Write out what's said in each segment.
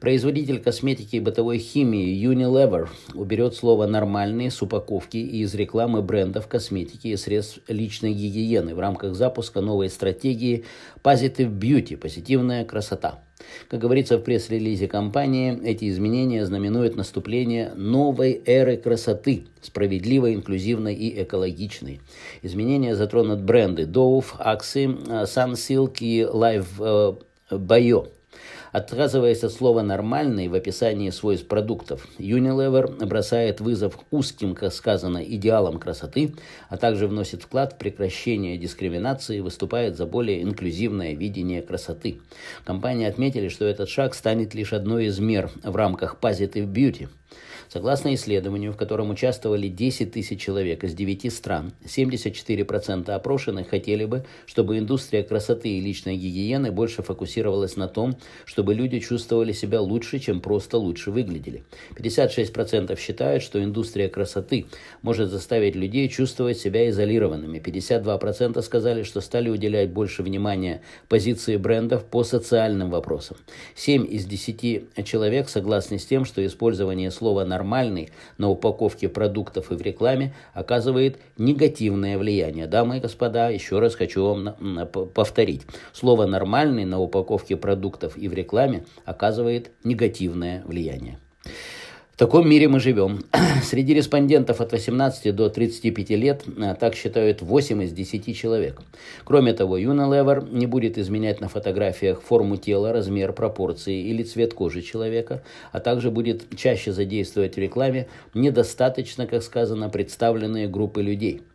Производитель косметики и бытовой химии Unilever уберет слово «нормальные» с упаковки и из рекламы брендов косметики и средств личной гигиены в рамках запуска новой стратегии Positive Beauty – позитивная красота. Как говорится в пресс-релизе компании, эти изменения знаменуют наступление новой эры красоты, справедливой, инклюзивной и экологичной. Изменения затронут бренды Dove, Axi, Sunsilk и Life э, Bio – Отказываясь от слова «нормальный» в описании свойств продуктов, Unilever бросает вызов узким, как сказано, идеалам красоты, а также вносит вклад в прекращение дискриминации и выступает за более инклюзивное видение красоты. Компании отметили, что этот шаг станет лишь одной из мер в рамках Positive Beauty – Согласно исследованию, в котором участвовали 10 тысяч человек из 9 стран, 74% опрошенных хотели бы, чтобы индустрия красоты и личной гигиены больше фокусировалась на том, чтобы люди чувствовали себя лучше, чем просто лучше выглядели. 56% считают, что индустрия красоты может заставить людей чувствовать себя изолированными. 52% сказали, что стали уделять больше внимания позиции брендов по социальным вопросам. 7 из 10 человек согласны с тем, что использование слова «нормальный» нормальный на упаковке продуктов и в рекламе оказывает негативное влияние. Дамы и господа, еще раз хочу вам повторить. Слово «нормальный» на упаковке продуктов и в рекламе оказывает негативное влияние таком мире мы живем. Среди респондентов от 18 до 35 лет э, так считают 8 из 10 человек. Кроме того, Unilever не будет изменять на фотографиях форму тела, размер, пропорции или цвет кожи человека, а также будет чаще задействовать в рекламе недостаточно, как сказано, представленные группы людей –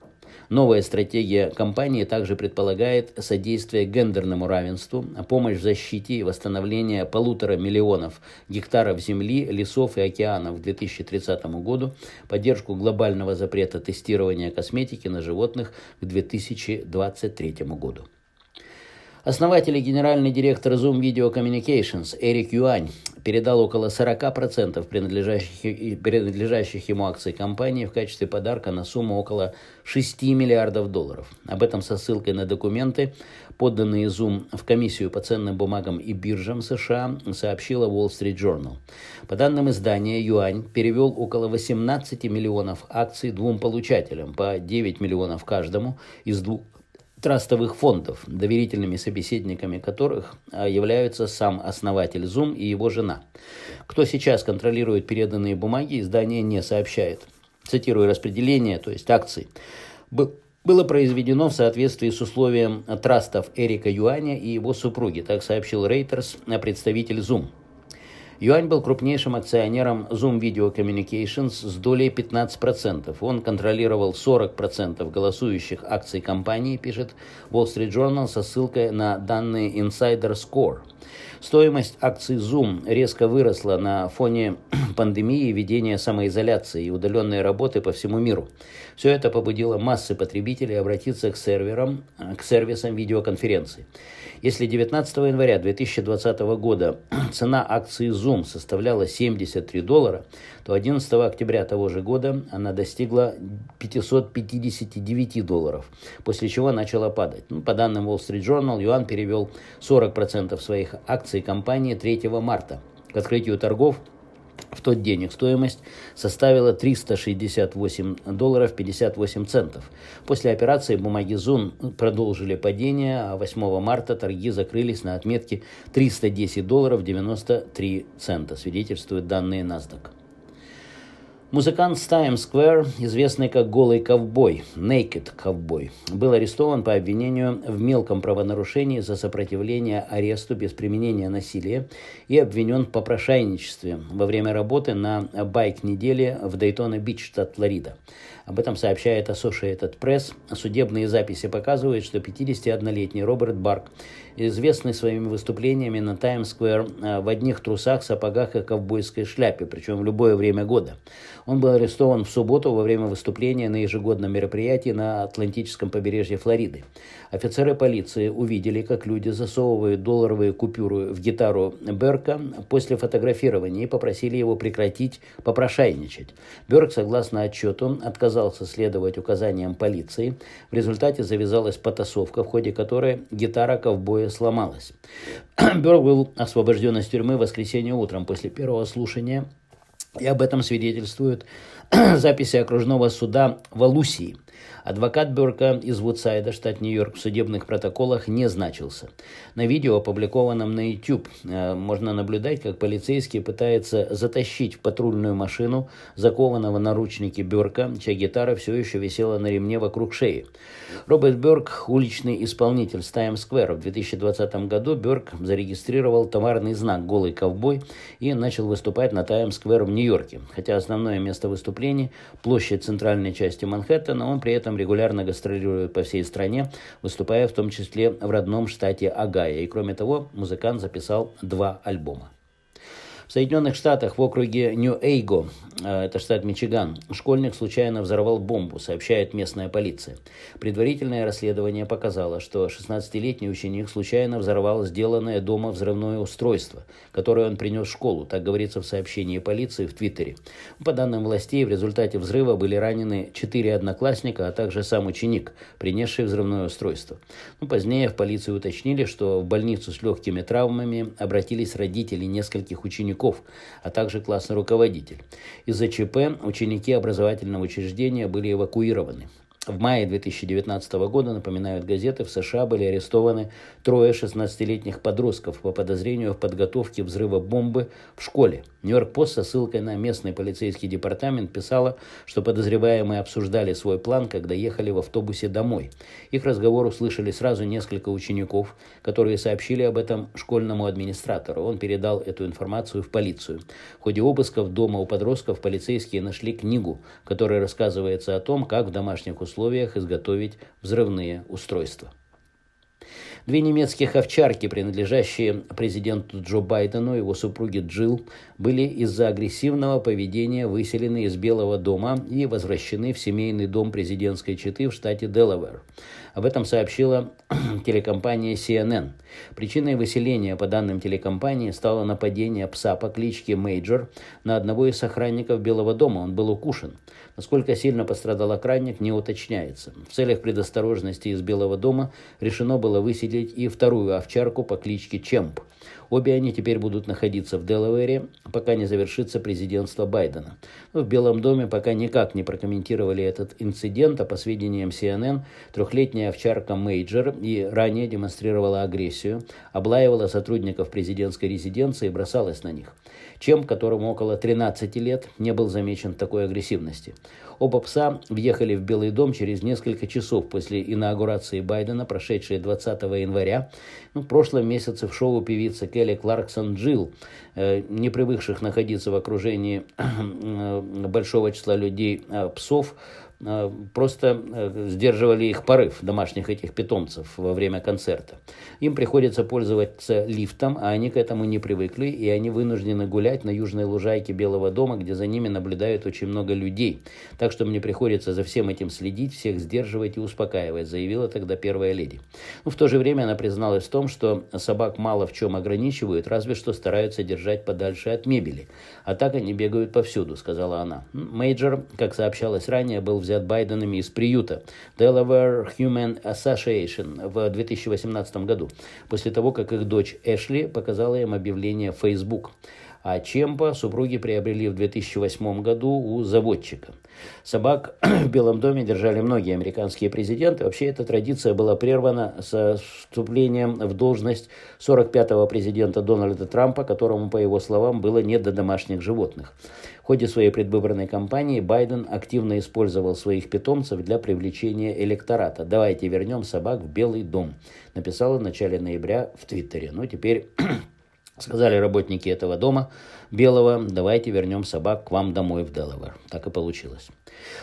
Новая стратегия компании также предполагает содействие гендерному равенству, помощь в защите и восстановлении полутора миллионов гектаров земли, лесов и океанов к 2030 году, поддержку глобального запрета тестирования косметики на животных к 2023 году. Основатель и генеральный директор Zoom Video Communications Эрик Юань передал около 40% принадлежащих, принадлежащих ему акций компании в качестве подарка на сумму около 6 миллиардов долларов. Об этом со ссылкой на документы, подданные Zoom в комиссию по ценным бумагам и биржам США, сообщила Wall Street Journal. По данным издания, Юань перевел около 18 миллионов акций двум получателям по 9 миллионов каждому из двух трастовых фондов, доверительными собеседниками которых а, являются сам основатель Zoom и его жена. Кто сейчас контролирует переданные бумаги, издание не сообщает. Цитирую распределение, то есть акции, было произведено в соответствии с условием трастов Эрика Юаня и его супруги, так сообщил Рейтерс, а, представитель Zoom. Юань был крупнейшим акционером Zoom Video Communications с долей 15%. Он контролировал 40% голосующих акций компании, пишет Wall Street Journal со ссылкой на данные Insider Score. Стоимость акций Zoom резко выросла на фоне пандемии, ведения самоизоляции и удаленной работы по всему миру. Все это побудило массы потребителей обратиться к серверам, э, к сервисам видеоконференций. Если 19 января 2020 года цена акций Zoom Zoom составляла 73 доллара, то 11 октября того же года она достигла 559 долларов, после чего начала падать. Ну, по данным Wall Street Journal, юан перевел 40% своих акций компании 3 марта. К открытию торгов – в тот день их стоимость составила 368 долларов 58 центов. После операции бумаги Зун продолжили падение, а 8 марта торги закрылись на отметке 310 долларов 93 цента, свидетельствуют данные NASDAQ. Музыкант с Times Square, известный как «Голый ковбой», «Naked ковбой», был арестован по обвинению в мелком правонарушении за сопротивление аресту без применения насилия и обвинен в попрошайничестве во время работы на байк-неделе в Дейтона-Бич, штат Флорида. Об этом сообщает Associated Press. Судебные записи показывают, что 51-летний Роберт Барк, известный своими выступлениями на Таймс-сквер э, в одних трусах, сапогах и ковбойской шляпе, причем в любое время года. Он был арестован в субботу во время выступления на ежегодном мероприятии на Атлантическом побережье Флориды. Офицеры полиции увидели, как люди засовывают долларовые купюры в гитару Берка после фотографирования и попросили его прекратить попрошайничать. Берк, согласно отчету, отказался отказался следовать указаниям полиции. В результате завязалась потасовка, в ходе которой гитара ковбоя сломалась. Берг был освобожден из тюрьмы в воскресенье утром после первого слушания, и об этом свидетельствуют записи окружного суда в Алусии – Адвокат Берка из Вудсайда, штат Нью-Йорк, в судебных протоколах не значился. На видео, опубликованном на YouTube, э, можно наблюдать, как полицейский пытается затащить в патрульную машину закованного наручники Берка, чья гитара все еще висела на ремне вокруг шеи. Роберт Берк – уличный исполнитель с Таймс-сквер. В 2020 году Берк зарегистрировал товарный знак «Голый ковбой» и начал выступать на Таймс-сквер в Нью-Йорке. Хотя основное место выступлений – площадь центральной части Манхэттена, он при этом регулярно гастролирует по всей стране, выступая в том числе в родном штате Агая. И кроме того, музыкант записал два альбома. В Соединенных Штатах в округе Нью-Эйго, э, это штат Мичиган, школьник случайно взорвал бомбу, сообщает местная полиция. Предварительное расследование показало, что 16-летний ученик случайно взорвал сделанное дома взрывное устройство, которое он принес в школу, так говорится в сообщении полиции в Твиттере. По данным властей, в результате взрыва были ранены 4 одноклассника, а также сам ученик, принесший взрывное устройство. Но ну, позднее в полиции уточнили, что в больницу с легкими травмами обратились родители нескольких учеников Кульков, а также классный руководитель. Из-за ЧП ученики образовательного учреждения были эвакуированы. В мае 2019 года, напоминают газеты, в США были арестованы трое 16-летних подростков по подозрению в подготовке взрыва бомбы в школе – Нью-Йорк-Пост со ссылкой на местный полицейский департамент писала, что подозреваемые обсуждали свой план, когда ехали в автобусе домой. Их разговор услышали сразу несколько учеников, которые сообщили об этом школьному администратору. Он передал эту информацию в полицию. В ходе обысков дома у подростков полицейские нашли книгу, в которой рассказывается о том, как в домашних условиях изготовить взрывные устройства. Две немецких овчарки, принадлежащие президенту Джо Байдену и его супруге Джилл, были из-за агрессивного поведения выселены из Белого дома и возвращены в семейный дом президентской четы в штате Делавэр. Об этом сообщила телекомпания CNN. Причиной выселения, по данным телекомпании, стало нападение пса по кличке Мейджор на одного из охранников Белого дома. Он был укушен. Насколько сильно пострадал охранник, не уточняется. В целях предосторожности из Белого дома решено было выселить и вторую овчарку по кличке Чемп. Обе они теперь будут находиться в Делавере, пока не завершится президентство Байдена. Но в Белом доме пока никак не прокомментировали этот инцидент, а по сведениям CNN, трехлетняя овчарка Мейджор и ранее демонстрировала агрессию, облаивала сотрудников президентской резиденции и бросалась на них. Чем, которому около 13 лет, не был замечен такой агрессивности. Оба пса въехали в Белый дом через несколько часов после инаугурации Байдена, прошедшей 20 января. Ну, в прошлом месяце в шоу певица Келли Кларксон Джилл, э, не привыкших находиться в окружении э, большого числа людей, э, псов, Э, просто э, сдерживали их порыв домашних этих питомцев во время концерта. Им приходится пользоваться лифтом, а они к этому не привыкли, и они вынуждены гулять на южной лужайке Белого дома, где за ними наблюдают очень много людей. Так что мне приходится за всем этим следить, всех сдерживать и успокаивать, заявила тогда первая леди. Но ну, в то же время она призналась в том, что собак мало в чем ограничивают, разве что стараются держать подальше от мебели. А так они бегают повсюду, сказала она. Мейджор, как сообщалось ранее, был в взят Байденами из приюта Delaware Human Association в 2018 году, после того, как их дочь Эшли показала им объявление Facebook а Чемпа супруги приобрели в 2008 году у заводчика. Собак в Белом доме держали многие американские президенты. Вообще эта традиция была прервана со вступлением в должность 45-го президента Дональда Трампа, которому, по его словам, было не до домашних животных. В ходе своей предвыборной кампании Байден активно использовал своих питомцев для привлечения электората. «Давайте вернем собак в Белый дом», написал в начале ноября в Твиттере. Ну, теперь Сказали работники этого дома Белого, давайте вернем собак к вам домой в Делавер. Так и получилось.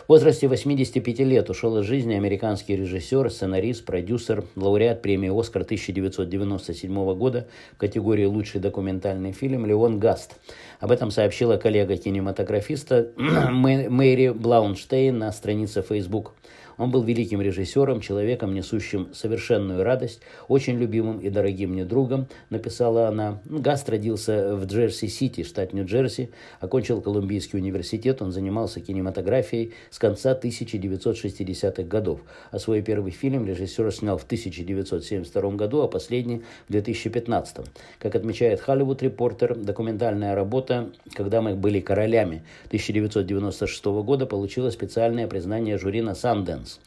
В возрасте 85 лет ушел из жизни американский режиссер, сценарист, продюсер, лауреат премии «Оскар» 1997 года в категории «Лучший документальный фильм» Леон Гаст. Об этом сообщила коллега кинематографиста Мэри Блаунштейн на странице Facebook. Он был великим режиссером, человеком, несущим совершенную радость, очень любимым и дорогим мне другом, написала она. Ну, Гаст родился в Джерси-Сити, штат Нью-Джерси, окончил Колумбийский университет, он занимался кинематографией с конца 1960-х годов. А свой первый фильм режиссер снял в 1972 году, а последний в 2015. Как отмечает Hollywood Reporter, документальная работа «Когда мы были королями» 1996 года получила специальное признание жюри на Санден Шанс.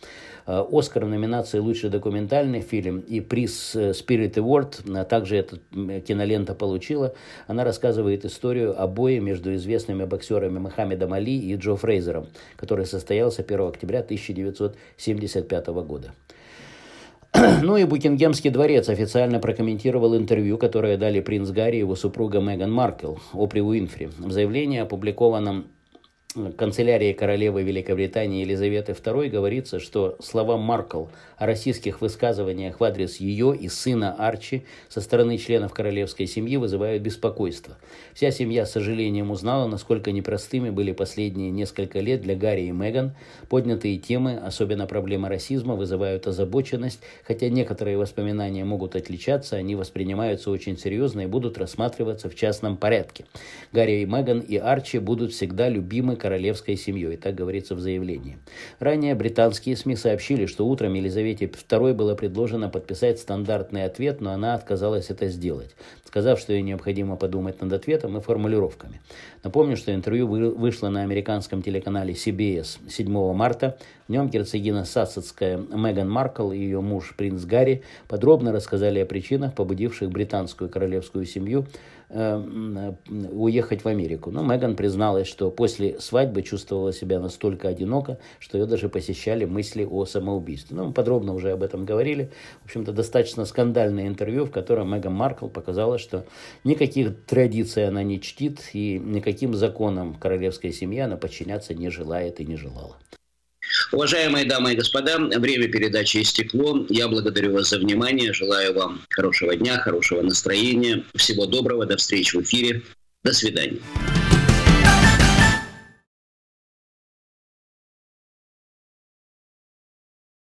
Э, Оскар в номинации «Лучший документальный фильм» и приз э, Spirit Award, а также эта кинолента получила. Она рассказывает историю о бое между известными боксерами Мохаммедом Али и Джо Фрейзером, который состоялся 1 октября 1975 года. Ну и Букингемский дворец официально прокомментировал интервью, которое дали принц Гарри и его супруга Меган Маркл, Опри Уинфри. В заявлении, опубликованном канцелярии королевы Великобритании Елизаветы II говорится, что слова Маркл о российских высказываниях в адрес ее и сына Арчи со стороны членов королевской семьи вызывают беспокойство. Вся семья с сожалением узнала, насколько непростыми были последние несколько лет для Гарри и Меган. Поднятые темы, особенно проблема расизма, вызывают озабоченность, хотя некоторые воспоминания могут отличаться, они воспринимаются очень серьезно и будут рассматриваться в частном порядке. Гарри и Меган и Арчи будут всегда любимы королевской семьей, так говорится в заявлении. Ранее британские СМИ сообщили, что утром Елизавете II было предложено подписать стандартный ответ, но она отказалась это сделать, сказав, что ей необходимо подумать над ответом и формулировками. Напомню, что интервью вышло на американском телеканале CBS 7 марта. В нем герцогина Сассетская Меган Маркл и ее муж принц Гарри подробно рассказали о причинах, побудивших британскую королевскую семью Э, э, уехать в Америку. Но Меган призналась, что после свадьбы чувствовала себя настолько одиноко, что ее даже посещали мысли о самоубийстве. Ну, мы подробно уже об этом говорили. В общем-то, достаточно скандальное интервью, в котором Меган Маркл показала, что никаких традиций она не чтит и никаким законам королевской семьи она подчиняться не желает и не желала. Уважаемые дамы и господа, время передачи «Истекло». Я благодарю вас за внимание, желаю вам хорошего дня, хорошего настроения, всего доброго, до встречи в эфире, до свидания.